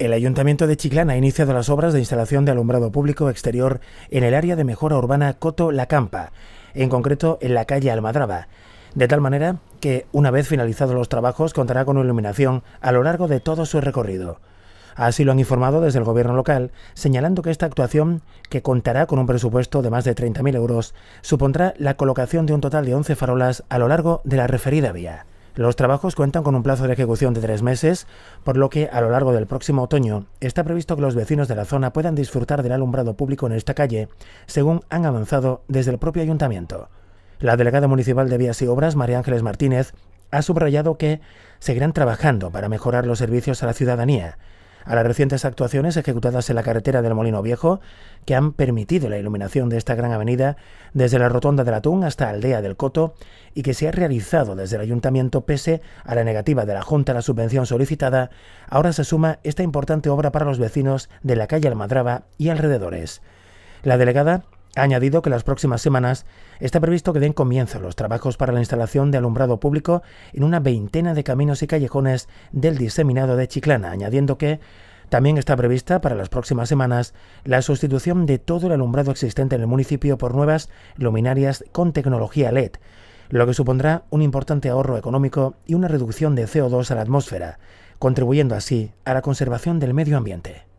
El Ayuntamiento de Chiclán ha iniciado las obras de instalación de alumbrado público exterior en el área de mejora urbana Coto-La Campa, en concreto en la calle Almadraba, de tal manera que, una vez finalizados los trabajos, contará con iluminación a lo largo de todo su recorrido. Así lo han informado desde el gobierno local, señalando que esta actuación, que contará con un presupuesto de más de 30.000 euros, supondrá la colocación de un total de 11 farolas a lo largo de la referida vía. Los trabajos cuentan con un plazo de ejecución de tres meses, por lo que a lo largo del próximo otoño está previsto que los vecinos de la zona puedan disfrutar del alumbrado público en esta calle, según han avanzado desde el propio ayuntamiento. La delegada municipal de Vías y Obras, María Ángeles Martínez, ha subrayado que seguirán trabajando para mejorar los servicios a la ciudadanía, a las recientes actuaciones ejecutadas en la carretera del Molino Viejo, que han permitido la iluminación de esta gran avenida desde la Rotonda del Atún hasta Aldea del Coto y que se ha realizado desde el Ayuntamiento pese a la negativa de la Junta a la subvención solicitada, ahora se suma esta importante obra para los vecinos de la calle Almadraba y alrededores. La delegada ha añadido que las próximas semanas está previsto que den comienzo los trabajos para la instalación de alumbrado público en una veintena de caminos y callejones del diseminado de Chiclana, añadiendo que también está prevista para las próximas semanas la sustitución de todo el alumbrado existente en el municipio por nuevas luminarias con tecnología LED, lo que supondrá un importante ahorro económico y una reducción de CO2 a la atmósfera, contribuyendo así a la conservación del medio ambiente.